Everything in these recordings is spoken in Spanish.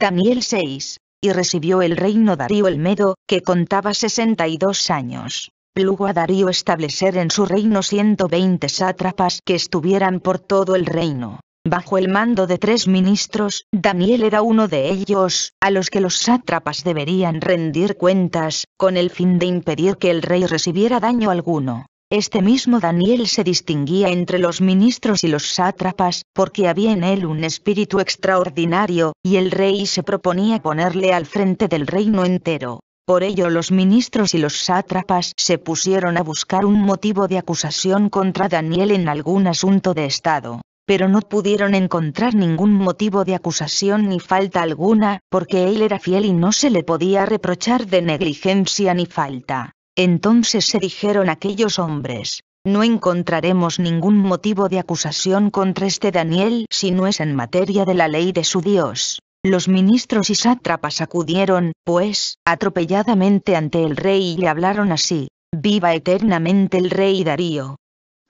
Daniel 6, y recibió el reino Darío el Medo, que contaba 62 años. Plugo a Darío establecer en su reino 120 sátrapas que estuvieran por todo el reino. Bajo el mando de tres ministros, Daniel era uno de ellos, a los que los sátrapas deberían rendir cuentas, con el fin de impedir que el rey recibiera daño alguno. Este mismo Daniel se distinguía entre los ministros y los sátrapas, porque había en él un espíritu extraordinario, y el rey se proponía ponerle al frente del reino entero. Por ello los ministros y los sátrapas se pusieron a buscar un motivo de acusación contra Daniel en algún asunto de Estado pero no pudieron encontrar ningún motivo de acusación ni falta alguna, porque él era fiel y no se le podía reprochar de negligencia ni falta. Entonces se dijeron aquellos hombres, no encontraremos ningún motivo de acusación contra este Daniel si no es en materia de la ley de su Dios. Los ministros y sátrapas acudieron, pues, atropelladamente ante el rey y le hablaron así, Viva eternamente el rey Darío,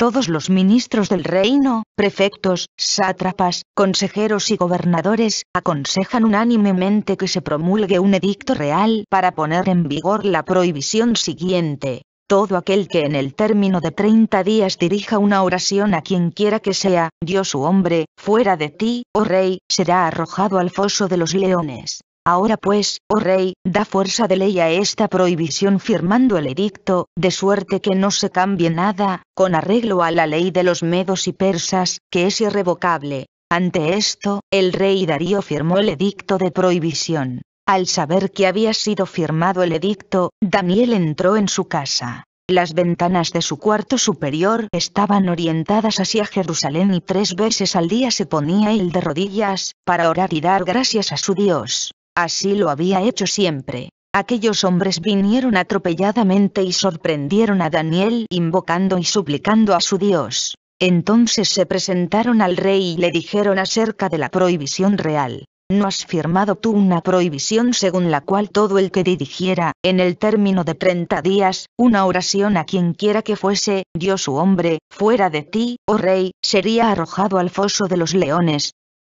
todos los ministros del reino, prefectos, sátrapas, consejeros y gobernadores, aconsejan unánimemente que se promulgue un edicto real para poner en vigor la prohibición siguiente. Todo aquel que en el término de treinta días dirija una oración a quien quiera que sea, Dios u hombre, fuera de ti, oh rey, será arrojado al foso de los leones. Ahora pues, oh rey, da fuerza de ley a esta prohibición firmando el edicto, de suerte que no se cambie nada, con arreglo a la ley de los medos y persas, que es irrevocable. Ante esto, el rey Darío firmó el edicto de prohibición. Al saber que había sido firmado el edicto, Daniel entró en su casa. Las ventanas de su cuarto superior estaban orientadas hacia Jerusalén y tres veces al día se ponía él de rodillas, para orar y dar gracias a su Dios. Así lo había hecho siempre. Aquellos hombres vinieron atropelladamente y sorprendieron a Daniel invocando y suplicando a su Dios. Entonces se presentaron al rey y le dijeron acerca de la prohibición real. ¿No has firmado tú una prohibición según la cual todo el que dirigiera, en el término de treinta días, una oración a quien quiera que fuese, Dios u hombre, fuera de ti, oh rey, sería arrojado al foso de los leones?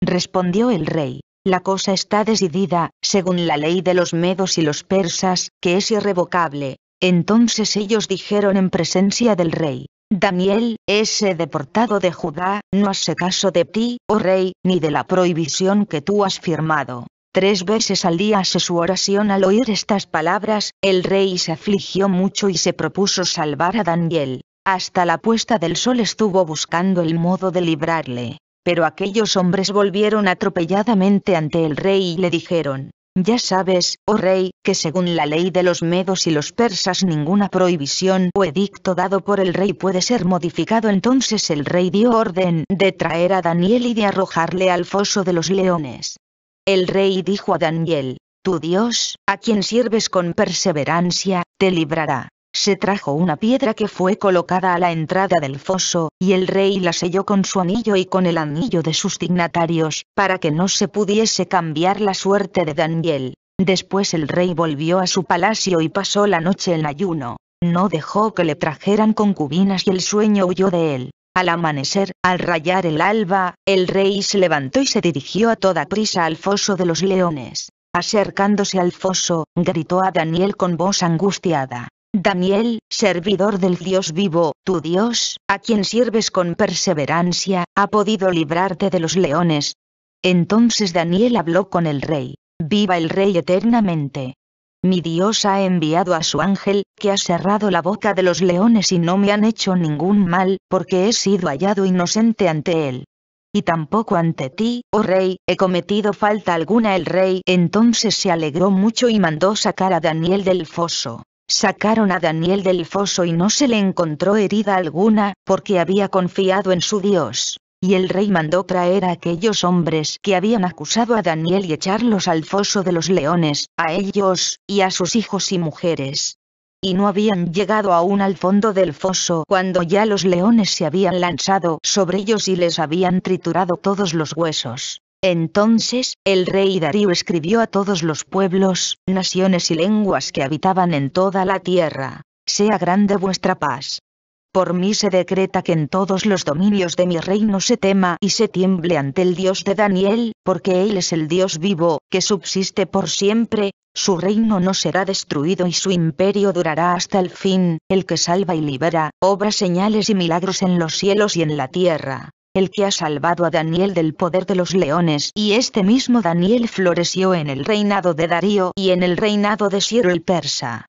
Respondió el rey la cosa está decidida, según la ley de los medos y los persas, que es irrevocable. Entonces ellos dijeron en presencia del rey, Daniel, ese deportado de Judá, no hace caso de ti, oh rey, ni de la prohibición que tú has firmado. Tres veces al día hace su oración al oír estas palabras, el rey se afligió mucho y se propuso salvar a Daniel. Hasta la puesta del sol estuvo buscando el modo de librarle. Pero aquellos hombres volvieron atropelladamente ante el rey y le dijeron, ya sabes, oh rey, que según la ley de los medos y los persas ninguna prohibición o edicto dado por el rey puede ser modificado. Entonces el rey dio orden de traer a Daniel y de arrojarle al foso de los leones. El rey dijo a Daniel, tu Dios, a quien sirves con perseverancia, te librará. Se trajo una piedra que fue colocada a la entrada del foso, y el rey la selló con su anillo y con el anillo de sus dignatarios, para que no se pudiese cambiar la suerte de Daniel. Después el rey volvió a su palacio y pasó la noche en ayuno. No dejó que le trajeran concubinas y el sueño huyó de él. Al amanecer, al rayar el alba, el rey se levantó y se dirigió a toda prisa al foso de los leones. Acercándose al foso, gritó a Daniel con voz angustiada. Daniel, servidor del Dios vivo, tu Dios, a quien sirves con perseverancia, ha podido librarte de los leones. Entonces Daniel habló con el rey. Viva el rey eternamente. Mi Dios ha enviado a su ángel, que ha cerrado la boca de los leones y no me han hecho ningún mal, porque he sido hallado inocente ante él y tampoco ante ti, oh rey, he cometido falta alguna. El rey entonces se alegró mucho y mandó sacar a Daniel del foso. Sacaron a Daniel del foso y no se le encontró herida alguna, porque había confiado en su Dios. Y el rey mandó traer a aquellos hombres que habían acusado a Daniel y echarlos al foso de los leones, a ellos, y a sus hijos y mujeres. Y no habían llegado aún al fondo del foso cuando ya los leones se habían lanzado sobre ellos y les habían triturado todos los huesos. Entonces, el rey Darío escribió a todos los pueblos, naciones y lenguas que habitaban en toda la tierra, sea grande vuestra paz. Por mí se decreta que en todos los dominios de mi reino se tema y se tiemble ante el Dios de Daniel, porque Él es el Dios vivo, que subsiste por siempre, su reino no será destruido y su imperio durará hasta el fin, el que salva y libera, obra señales y milagros en los cielos y en la tierra el que ha salvado a Daniel del poder de los leones y este mismo Daniel floreció en el reinado de Darío y en el reinado de Ciro el persa.